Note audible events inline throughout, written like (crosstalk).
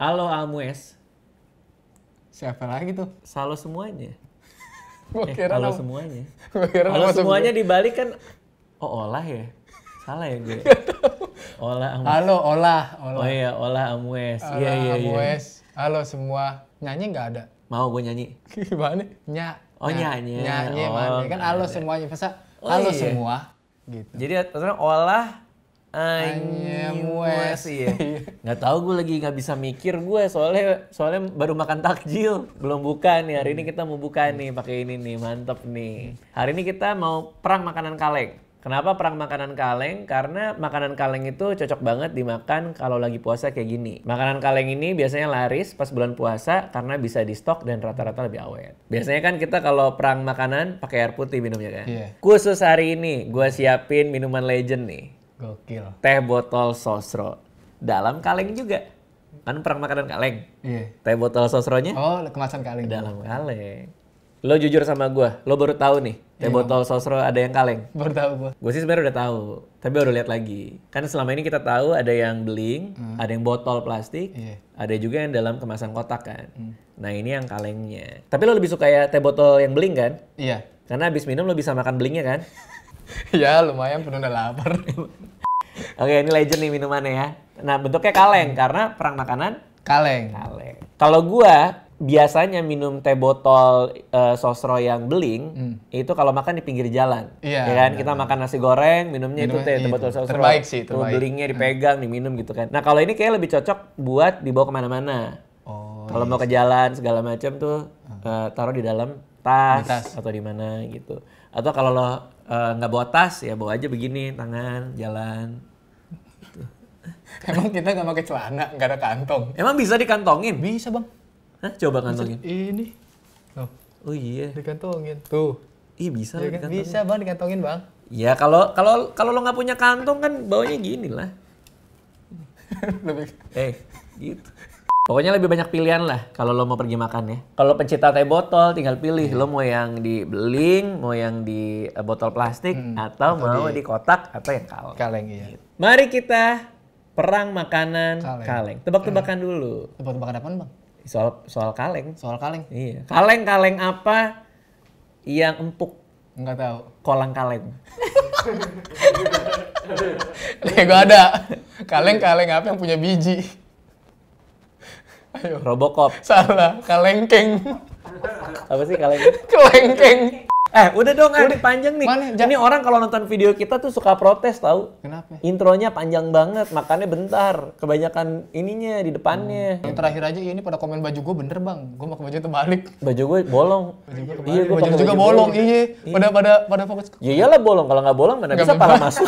Halo Almues. Siapa lagi tuh? Halo semuanya. (laughs) gua eh, halo semuanya. (laughs) Gua kira halo semuanya dibalik kan oh olah ya. Salah ya gue. (laughs) olah Amues. Halo olah, olah. Oh iya, olah Amues. Iya iya iya. Amues. Halo semua. Nyanyi nggak ada? Mau gue nyanyi. Gimana? Nya. Oh nyanyi. Nyanyi, oh, mana. Kan halo semuanya. Masa oh, iya. semua gitu. Jadi terus olah Anyem wes ya. (laughs) Nggak tahu gue lagi nggak bisa mikir gue soalnya soalnya baru makan takjil belum buka nih hari ini kita mau buka nih pakai ini nih mantep nih. Hari ini kita mau perang makanan kaleng. Kenapa perang makanan kaleng? Karena makanan kaleng itu cocok banget dimakan kalau lagi puasa kayak gini. Makanan kaleng ini biasanya laris pas bulan puasa karena bisa di stok dan rata-rata lebih awet. Biasanya kan kita kalau perang makanan pakai air putih minumnya kan. Yeah. Khusus hari ini gue siapin minuman legend nih Gokil. Teh botol sosro. Dalam kaleng juga. Kan perang makanan kaleng. Iya. Teh botol sosronya. Oh, kemasan kaleng. Dalam kaleng. Lo jujur sama gue, lo baru tahu nih teh yeah. botol sosro ada yang kaleng. Baru tahu gue. Gue sih sebenarnya udah tahu, tapi baru lihat lagi. Kan selama ini kita tahu ada yang beling, mm. ada yang botol plastik, yeah. ada juga yang dalam kemasan kotak kan. Mm. Nah ini yang kalengnya. Tapi lo lebih suka ya teh botol yang beling kan? Iya. Karena abis minum lo bisa makan belingnya kan? (laughs) (laughs) ya lumayan udah lapar. (laughs) Oke, ini legend nih minumannya ya. Nah, bentuknya kaleng karena perang makanan. Kaleng. Kaleng. Kalau gua biasanya minum teh botol uh, sosro yang beling hmm. itu kalau makan di pinggir jalan. Iya. Ya kan kita makan nasi goreng, minumnya Minum, itu teh, teh botol sosro. Terbaik sih, terbaik. belingnya hmm. dipegang, diminum gitu kan. Nah, kalau ini kayak lebih cocok buat dibawa kemana mana Oh. Kalau iya. mau ke jalan segala macam tuh uh, taruh di dalam tas, di tas. atau di mana gitu. Atau kalau lo Eh, nggak uh, bawa tas ya bawa aja begini tangan jalan emang kita nggak pakai celana nggak ada kantong emang bisa dikantongin bisa bang Hah, coba kantongin bisa, ini oh. oh iya dikantongin tuh ih bisa ya, kan? bisa bang dikantongin bang ya kalau kalau kalau lo nggak punya kantong kan bawanya gini lah (laughs) eh gitu Pokoknya lebih banyak pilihan lah kalau lo mau pergi makan ya. Kalau pencinta teh botol tinggal pilih hmm. lo mau yang di beling, mau yang di eh, botol plastik hmm. atau, atau mau di... di kotak atau yang kaleng. Kaleng iya. Gitu. Mari kita perang makanan kaleng. kaleng. Tebak-tebakan hmm. dulu. Tebak-tebakan apa, Bang? Soal soal kaleng. Soal kaleng. Iya. Kaleng-kaleng apa yang empuk? Enggak tahu. Kolang kaleng. Nih (laughs) gue ada. Kaleng-kaleng apa yang punya biji? Ayo. Robocop. Salah, kalengkeng. Apa sih kalengkeng? kalengkeng. Eh, udah dong, udah. panjang nih. Mana, Ini orang kalau nonton video kita tuh suka protes tahu. Kenapa? Intronya panjang banget, makanya bentar. Kebanyakan ininya di depannya. Hmm. Yang terakhir aja ini pada komen baju gue bener bang, gue mau baju terbalik. Baju gue bolong. baju gue iya, gua juga baju bolong, iya. iya. Pada pada pada fokus. Ya iyalah bolong, kalau nggak bolong mana gak bisa pala masuk.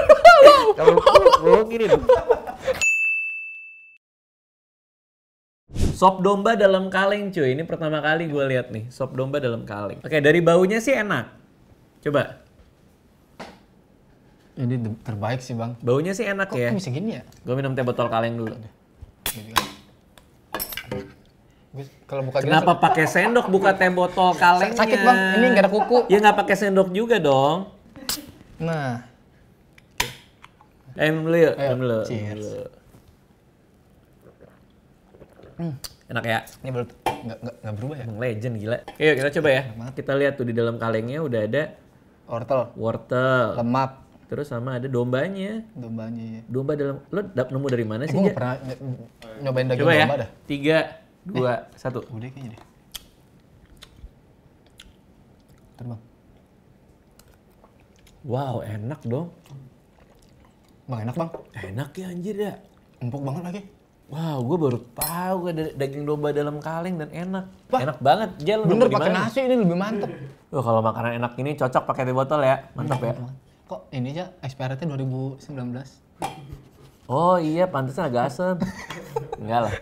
(laughs) kalau bolong gini dong. Sop domba dalam kaleng cuy. Ini pertama kali gue lihat nih. Sop domba dalam kaleng. Oke dari baunya sih enak. Coba. Ini terbaik sih bang. Baunya sih enak Kok ya. Kok bisa gini ya? Gue minum teh botol kaleng dulu. Kalau buka gini, Kenapa pakai sendok buka teh botol kaleng? Sakit bang, ini nggak ada kuku. Ya nggak pakai sendok juga dong. Nah. Eh, minum dulu yuk. Ayo, dulu. Cheers. Minum Hmm. Enak ya? Ini belum nggak, berubah ya? Emang legend gila. Yuk kita coba ya. Kita lihat tuh di dalam kalengnya udah ada wortel. Wortel. Lemak. Terus sama ada dombanya. Dombanya. Iya. Domba dalam lo nemu dari mana eh, sih? Gue pernah nyobain daging coba ya. domba ya. dah. Tiga, dua, eh, satu. Udah kayaknya deh. Terbang. Wow, enak dong. Bang enak bang. Enak ya anjir ya. Empuk banget lagi. Wow, gue baru tahu ada daging domba dalam kaleng dan enak. Wah, enak banget. Jel, bener pakai nasi ini lebih mantep. Wah, oh, kalau makanan enak ini cocok pakai teh botol ya. mantep ya. Kok ini aja expirednya 2019? Oh iya, pantasnya agak asem. Enggak lah.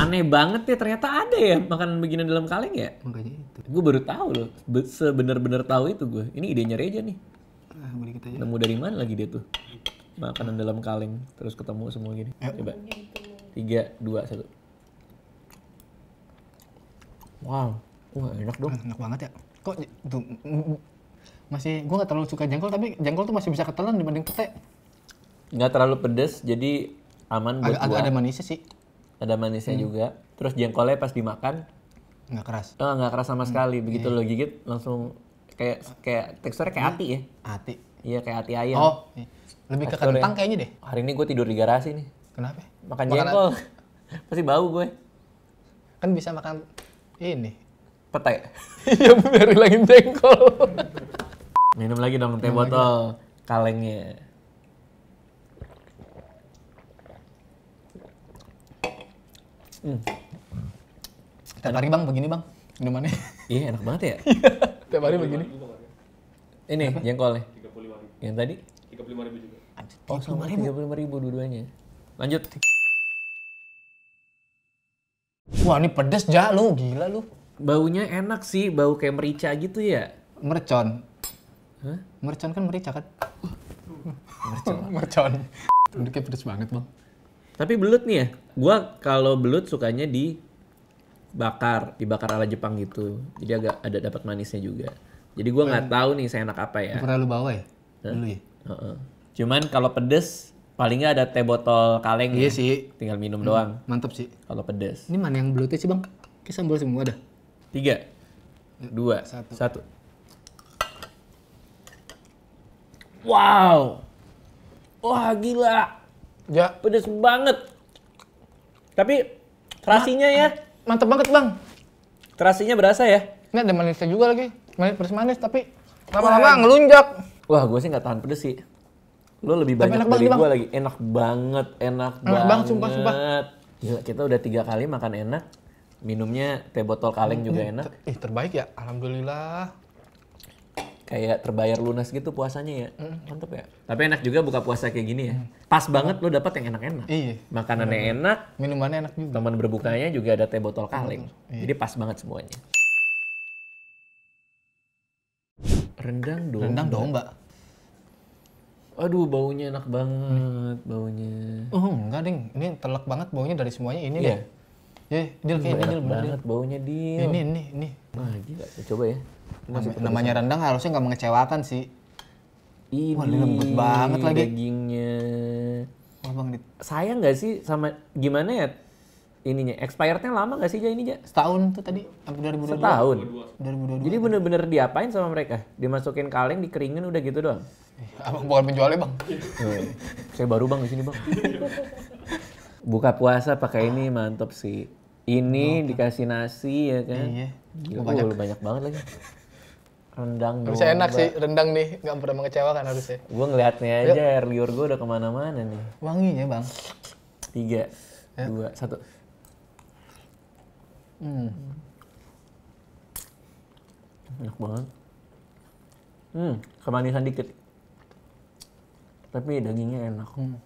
Aneh banget ya ternyata ada ya makanan begini dalam kaleng ya. Makanya itu. Gue baru tahu loh, sebener-bener tahu itu gue. Ini idenya Reja nih. Nah, kita aja. Nemu dari mana lagi dia tuh? makanan dalam kaleng terus ketemu semua gini eh. coba tiga dua satu wow wah enak dong enak banget ya kok tuh masih gue nggak terlalu suka jengkol tapi jengkol tuh masih bisa ketelan dibanding pete nggak terlalu pedes jadi aman buat ada, ada manisnya sih ada manisnya hmm. juga terus jengkolnya pas dimakan nggak keras eh, nggak oh, keras sama hmm. sekali begitu yeah. lo gigit langsung kayak kayak teksturnya kayak ati iya. ya ati Iya kayak hati ayam. Oh, iya. lebih ke kentang kayaknya deh. Hari ini gue tidur di garasi nih. Kenapa? Makan, jengkol. (laughs) Pasti bau gue. Kan bisa makan ini. Petai. (laughs) Iya biar hilangin jengkol. (laughs) Minum lagi dong teh botol kalengnya. Hmm. Tiap hari bang begini bang minumannya. Iya enak banget ya. Tiap hari begini. Ini jengkolnya. Yang tadi? 35 ribu juga. Oh, sama 35 ribu dua-duanya. Lanjut. Wah, ini pedes ja lu, gila lu. Baunya enak sih, bau kayak merica gitu ya. Mercon. Hah? Mercon kan merica kan? (laughs) Mercon. Mercon. Udah kayak pedes banget, Bang. Tapi belut nih ya. Gua kalau belut sukanya di bakar, dibakar ala Jepang gitu. Jadi agak ada dapat manisnya juga. Jadi gua nggak tahu nih saya enak apa ya. Pernah lu bawa ya? Gitu. dulu ya. Uh-uh. Cuman kalau pedes paling ada teh botol kaleng iya ya. sih. Tinggal minum hmm, doang. Mantap sih. Kalau pedes. Ini mana yang belutnya sih bang? Kayak sambal semua ada. Tiga. Ya, Dua. Satu. Satu. Wow. Wah gila. Ya. Pedes banget. Tapi terasinya ya. Mantep banget bang. Terasinya berasa ya. Ini ada manisnya juga lagi. Manis, manis tapi lama-lama ngelunjak. Wah, gue sih nggak tahan pedes sih. Lo lebih banyak enak dari gue lagi. Enak banget, enak, enak banget. banget. Sumpah, sumpah. Gila, kita udah tiga kali makan enak. Minumnya teh botol kaleng hmm, juga ini, enak. Ter eh, terbaik ya. Alhamdulillah. Kayak terbayar lunas gitu puasanya ya. Hmm. Mantep ya. Tapi enak juga buka puasa kayak gini ya. Hmm. Pas banget lo dapet yang enak-enak. Iya. Makanannya enak. Minumannya enak juga. Teman berbukanya juga ada teh botol kaleng. Hmm, iya. Jadi pas banget semuanya. Rendang dong Rendang dong mbak, Aduh, baunya enak banget, hmm. baunya. Oh, enggak, Ding. Ini telak banget baunya dari semuanya ini yeah. deh. Ya, eh, deal kayak ini banget deal. baunya dia. Ini ini ini. Nah, gila. coba ya. Masih Nama, namanya rendang harusnya nggak mengecewakan sih. Ini Wah, lembut banget lagi dagingnya. Wah, Bang, sayang nggak sih sama gimana ya ininya expirednya lama gak sih ja ini ja? Setahun tuh tadi sampai 2022. Setahun. 2022. Jadi bener-bener diapain sama mereka? Dimasukin kaleng, dikeringin udah gitu doang. Eh, abang bukan penjualnya bang. Eh, saya baru bang di sini bang. Buka puasa pakai ini mantap sih. Ini oh, dikasih nasi ya kan. Iya. Gila, banyak. Oh, banyak banget lagi. Rendang Bisa enak sih, rendang nih. Gak pernah mengecewakan harusnya. Gue ngeliatnya aja, air liur gue udah kemana-mana nih. Wanginya bang. Tiga, ya. dua, satu. Hmm. Enak banget. Hmm, kemanisan dikit. Tapi dagingnya enak. Hmm.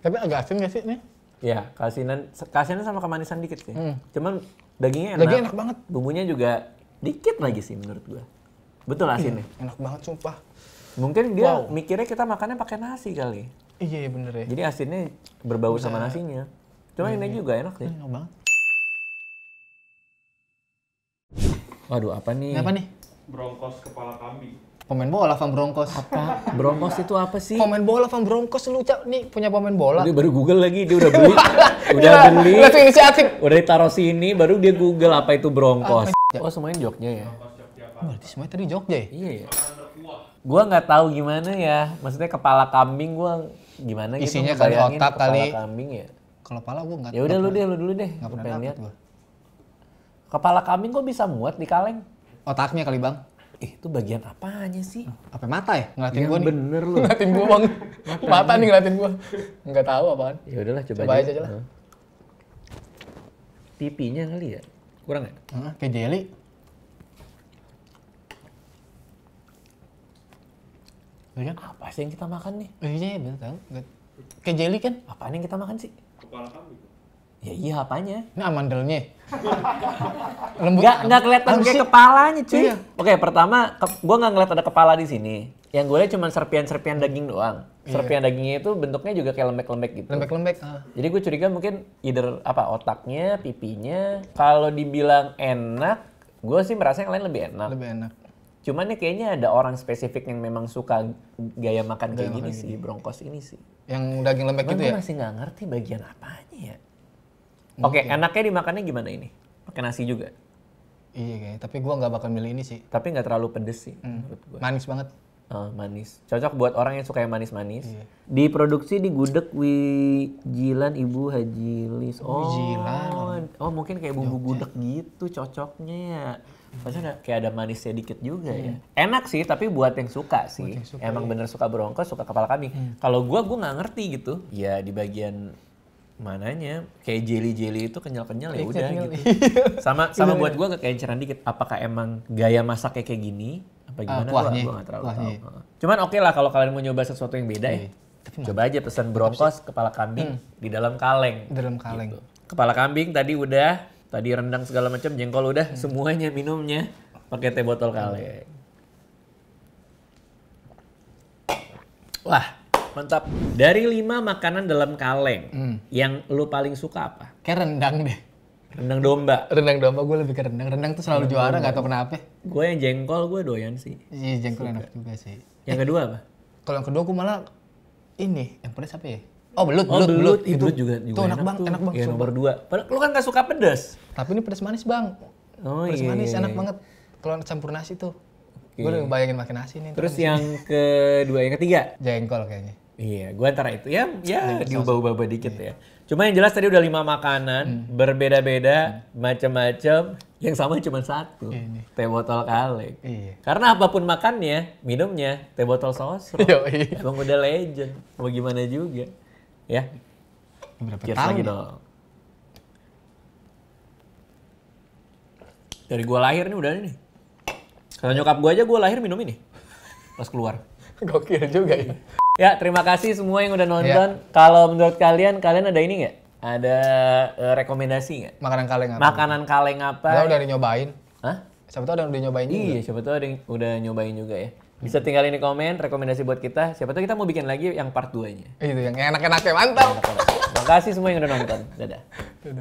Tapi agak asin gak sih nih? Ya, keasinan, keasinan sama kemanisan dikit sih. Hmm. Cuman dagingnya enak. Dagingnya enak banget. Bumbunya juga dikit lagi sih menurut gua. Betul iya, asinnya. Hmm, enak banget sumpah. Mungkin dia wow. mikirnya kita makannya pakai nasi kali. Iya, iya bener ya. Jadi asinnya berbau sama nasinya. Cuma ini iya, iya. juga enak sih. Enak banget. Waduh, apa nih? Apa nih? Broncos kepala kambing. Pemain bola Van Broncos. Apa? Broncos itu apa sih? Pemain bola Van Broncos lu cak nih punya pemain bola. Dia baru Google lagi, dia udah beli. (laughs) udah beli. Udah inisiatif. Udah ditaruh sini baru dia Google apa itu Broncos. Oh, semuanya Jogja ya. Oh, Berarti semuanya tadi Jogja ya? Iya ya. Gua nggak tahu gimana ya. Maksudnya kepala kambing gua gimana Isinya gitu. Isinya kali otak kepala kali. Kepala kambing ya. Kalau kepala gua nggak. Ya udah lu deh, lu dulu deh. Nggak pernah lihat. Kepala kambing kok bisa muat di kaleng? Otaknya kali bang. Eh, itu bagian apanya sih? Apa mata ya? Ngeliatin ya, gua nih. bener lu. Ngeliatin gua bang. mata, mata nih ngeliatin gua. Enggak tahu apaan. Ya udahlah coba, coba aja. aja lah. Pipinya kali ya? Kurang ya? Heeh, kayak jelly. Bagian apa sih yang kita makan nih? Iya, bener tau. Kayak jelly kan? Apaan yang kita makan sih? Kepala kambing. Ya iya apanya? Ini amandelnya. (laughs) Lembut. Gak, nggak kelihatan kayak kepalanya cuy. Iya. Oke pertama ke, gue nggak ngeliat ada kepala di sini. Yang gue lihat cuma serpian-serpian daging doang. Iya. Serpian dagingnya itu bentuknya juga kayak lembek-lembek gitu. Lembek-lembek. Uh. Jadi gue curiga mungkin either apa otaknya, pipinya. Kalau dibilang enak, gue sih merasa yang lain lebih enak. Lebih enak. Cuman nih kayaknya ada orang spesifik yang memang suka gaya makan gaya kayak makan gini, gini sih, brongkos ini sih. Yang daging lembek Cuman gitu ya? masih gak ngerti bagian apa Oke, okay, enaknya dimakannya gimana ini? Pakai nasi juga? Iya tapi gua nggak bakal milih ini sih. Tapi nggak terlalu pedes sih hmm. Manis banget. Uh, manis. Cocok buat orang yang suka yang manis-manis. Iya. Diproduksi di Gudeg Wijilan Ibu Haji Lis. Oh, Wijilan. Oh. oh, mungkin kayak bumbu gudeg gitu cocoknya ya. Pasti ada, kayak ada manisnya dikit juga iya. ya. Hmm. Enak sih, tapi buat yang suka sih. Yang suka, Emang iya. bener suka berongkos, suka kepala kami. Hmm. Kalau gua, gua nggak ngerti gitu. Ya di bagian mananya kayak jelly jelly itu ya kenyal kenyal ya udah gitu iya. sama (laughs) sama buat gue kekenceran dikit apakah emang gaya masaknya kayak gini apa ah, gimana uh, gue gak terlalu kuahnya. tahu cuman oke lah kalau kalian mau nyoba sesuatu yang beda ya iya, coba aja pesan brokos kepala kambing hmm. di dalam kaleng di dalam kaleng gitu. kepala kambing tadi udah tadi rendang segala macam jengkol udah hmm. semuanya minumnya pakai teh botol kaleng wah Mantap. Dari lima makanan dalam kaleng, hmm. yang lu paling suka apa? Kayak rendang deh. Rendang domba. Rendang domba gue lebih ke rendang. Rendang tuh selalu rendang juara nggak tau kenapa. Gue yang jengkol gue doyan sih. Iya jengkol Suka. enak juga sih. Yang eh, kedua apa? Kalau yang kedua gue malah ini yang pedas apa ya? Oh belut, oh, belut, belut, itu, belut juga, juga tuh enak, enak bang, tuh. enak bang. Ya, sumpah. nomor dua. Padahal lu kan gak suka pedas. Tapi ini pedas manis bang. Oh pedas iya. Pedas manis iya, enak iya, iya. banget. Kalau campur nasi tuh. Gue udah bayangin makin nasi nih. Terus yang kedua, yang ketiga? Jengkol kayaknya. Iya, gue antara itu. Ya, ya iya, diubah-ubah dikit iya. ya. Cuma yang jelas tadi udah lima makanan, hmm. berbeda-beda, hmm. macam-macam. Yang sama cuma satu, Ini. teh botol kaleng. Iya. Karena apapun makannya, minumnya, teh botol sausro. (laughs) Emang udah legend. Mau gimana juga. Ya. Berapa Cheers tahun? lagi ya? dong. Dari gua lahir nih udah nih. Saya nyokap gue aja gue lahir minum ini pas keluar. (laughs) Gokil juga ya. Ya terima kasih semua yang udah ya. nonton. Ya. Kalau menurut kalian, kalian ada ini nggak? Ada uh, rekomendasi nggak? Makanan kaleng apa? Makanan kaleng apa? Gue udah nyobain. Hah? Siapa tau ada yang udah nyobain Iyi, juga. Iya, siapa tau ada yang udah nyobain juga ya. Bisa tinggalin di komen rekomendasi buat kita. Siapa tau kita mau bikin lagi yang part 2-nya. Itu yang enak-enaknya mantap. Enak -enak. Makasih semua yang udah nonton. Dadah. Dadah.